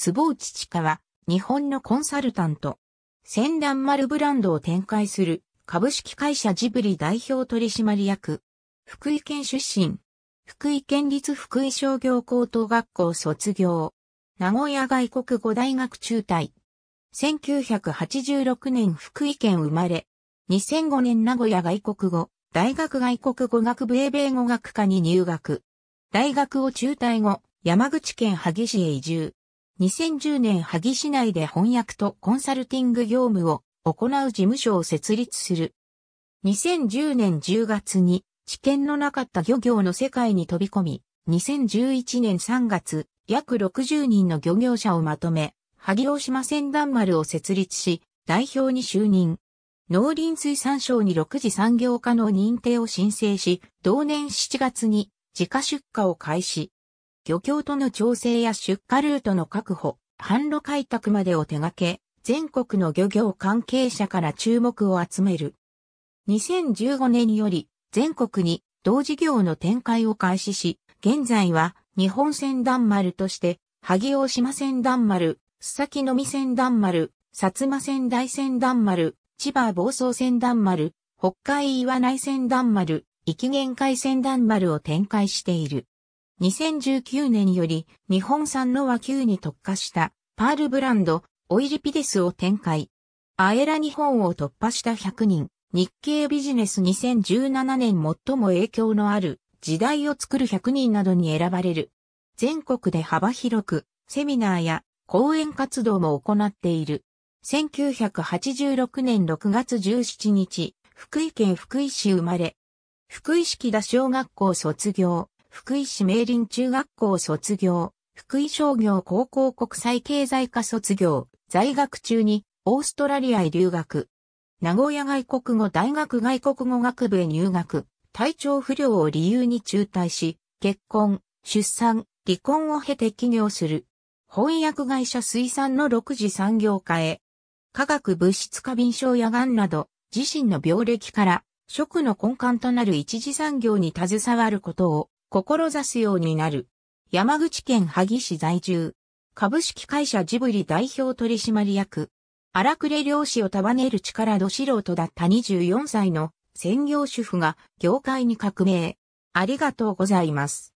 坪内地下は、日本のコンサルタント。千段丸ブランドを展開する、株式会社ジブリ代表取締役。福井県出身。福井県立福井商業高等学校卒業。名古屋外国語大学中退。1986年福井県生まれ。2005年名古屋外国語、大学外国語学部英米語学科に入学。大学を中退後、山口県萩市へ移住。2010年萩市内で翻訳とコンサルティング業務を行う事務所を設立する。2010年10月に知見のなかった漁業の世界に飛び込み、2011年3月、約60人の漁業者をまとめ、萩大島船団丸を設立し、代表に就任。農林水産省に6次産業化の認定を申請し、同年7月に自家出荷を開始。漁協との調整や出荷ルートの確保、販路開拓までを手掛け、全国の漁業関係者から注目を集める。2015年より全国に同事業の展開を開始し、現在は日本船団丸として、萩大島船団丸、須崎のみ船団丸、薩摩船大船団丸、千葉房総船団丸、北海岩内船団丸、生限界船団丸を展開している。2019年より日本産の和牛に特化したパールブランドオイリピデスを展開。アエラ日本を突破した100人、日経ビジネス2017年最も影響のある時代を作る100人などに選ばれる。全国で幅広くセミナーや講演活動も行っている。1986年6月17日、福井県福井市生まれ。福井式田小学校卒業。福井市明林中学校卒業、福井商業高校国際経済科卒業、在学中にオーストラリアへ留学。名古屋外国語大学外国語学部へ入学、体調不良を理由に中退し、結婚、出産、離婚を経て起業する。翻訳会社水産の6次産業化へ。化学物質過敏症や癌など、自身の病歴から、食の根幹となる一次産業に携わることを志すようになる。山口県萩市在住。株式会社ジブリ代表取締役。荒くれ漁師を束ねる力ど素人だった24歳の専業主婦が業界に革命。ありがとうございます。